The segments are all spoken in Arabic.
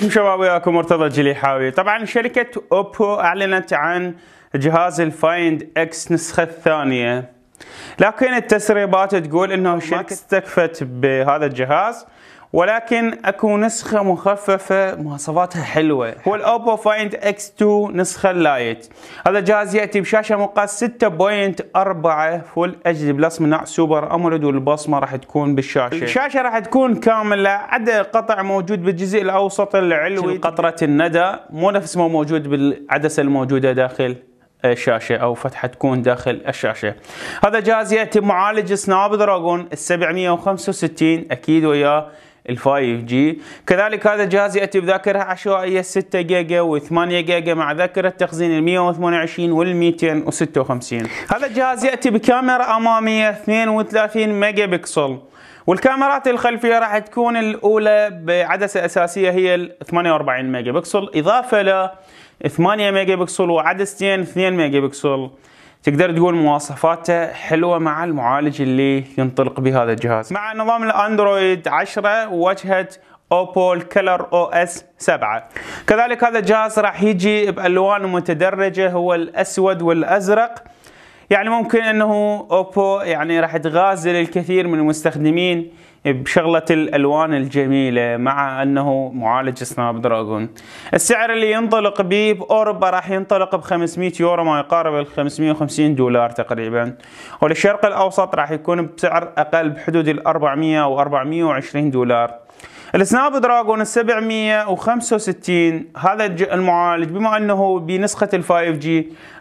عليكم شباب وياكم مرتضى الجليحاوي طبعا شركة اوبو اعلنت عن جهاز الفايند اكس نسخة الثانية لكن التسريبات تقول انه الشركة استكفت بهذا الجهاز ولكن اكو نسخه مخففه مواصفاتها حلوه هو الاوبو فايند اكس 2 نسخه اللايت هذا الجهاز ياتي بشاشه مقاس 6.4 فول اتش دي بلس نوع سوبر امولد والبصمه راح تكون بالشاشه الشاشه راح تكون كامله عدا قطع موجود بالجزء الاوسط العلوي قطره الندى مو نفس ما موجود بالعدسه الموجوده داخل الشاشه او فتحه تكون داخل الشاشه هذا جهاز ياتي معالج سناب دراجون 765 اكيد وياه 5 جي كذلك هذا الجهاز يأتي بذاكرة عشوائية 6 جيجا و8 جيجا مع ذاكرة تخزين ال 128 وال 256 هذا الجهاز يأتي بكاميرا أمامية 32 ميجا بكسل والكاميرات الخلفية راح تكون الأولى بعدسة أساسية هي 48 ميجا بكسل إضافة ل 8 ميجا بكسل وعدستين 2 ميجا بكسل تقدر تقول مواصفاته حلوه مع المعالج اللي ينطلق به هذا الجهاز مع نظام الاندرويد 10 وواجهه اوبو الكلر او اس 7 كذلك هذا الجهاز راح يجي بالوان متدرجه هو الاسود والازرق يعني ممكن انه اوبو يعني راح تغازل الكثير من المستخدمين بشغلة الألوان الجميلة مع أنه معالج سناب دراجون السعر اللي ينطلق به بأوروبا راح ينطلق ب 500 يورو ما يقارب ال 550 دولار تقريبا وللشرق الأوسط راح يكون بسعر أقل بحدود ال 400 و 420 دولار السناب دراجون 765 هذا المعالج بما انه بنسخه ال 5 g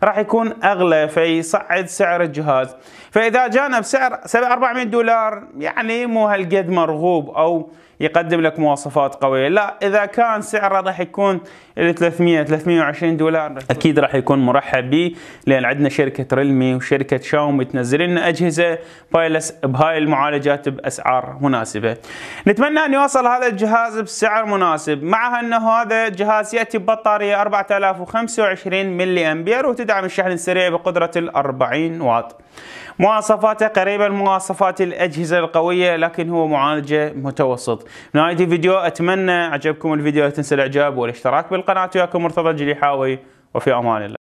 راح يكون اغلى فيصعد سعر الجهاز فاذا جانا بسعر 400 دولار يعني مو هالقد مرغوب او يقدم لك مواصفات قويه لا اذا كان سعره راح يكون 300 320 دولار اكيد راح يكون مرحب به لان عندنا شركه ريلمي وشركه شاومي تنزل لنا اجهزه بايلس بهاي المعالجات باسعار مناسبه نتمنى ان يوصل هذا هذا الجهاز بسعر مناسب مع انه هذا الجهاز ياتي ببطاريه 4025 ملي امبير وتدعم الشحن السريع بقدره ال 40 واط مواصفاته قريبه من مواصفات الاجهزه القويه لكن هو معالجه متوسط نهايه الفيديو اتمنى عجبكم الفيديو لا تنسى الاعجاب والاشتراك بالقناه وياكم مرتضى الجليحاوي وفي امان الله